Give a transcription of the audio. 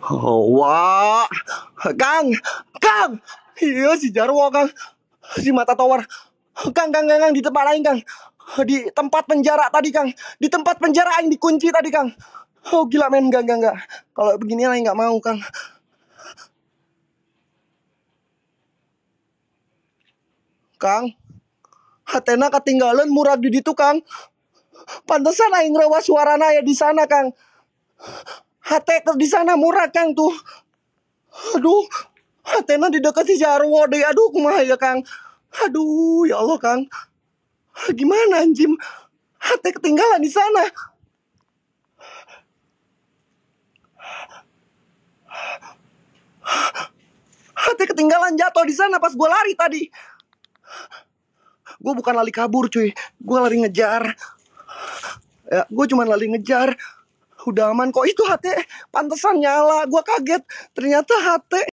Oh Wah, Kang, Kang, iya si Jarwo Kang, si mata tawar, Kang, Kang, Kang, kang di tempat lain Kang, di tempat penjara tadi Kang, di tempat penjara yang dikunci tadi Kang. Oh gila men, enggak, enggak, enggak. Kalau begini lain enggak mau Kang. Kang, Hatena ketinggalan murah di itu Kang. Pantesan aing rewa suarana ya di sana Kang. Hatekel di sana murah Kang tuh. Aduh, hatena di dekat si Jarwo deh. Aduh, kumaha ya Kang. Aduh, ya Allah Kang. Gimana anjim? HT ketinggalan di sana. Hati ketinggalan jatuh di sana pas gue lari tadi. Gue bukan lari kabur cuy, gue lari ngejar. Ya, gue cuma lari ngejar udah aman kok itu HT pantesan nyala gua kaget ternyata HT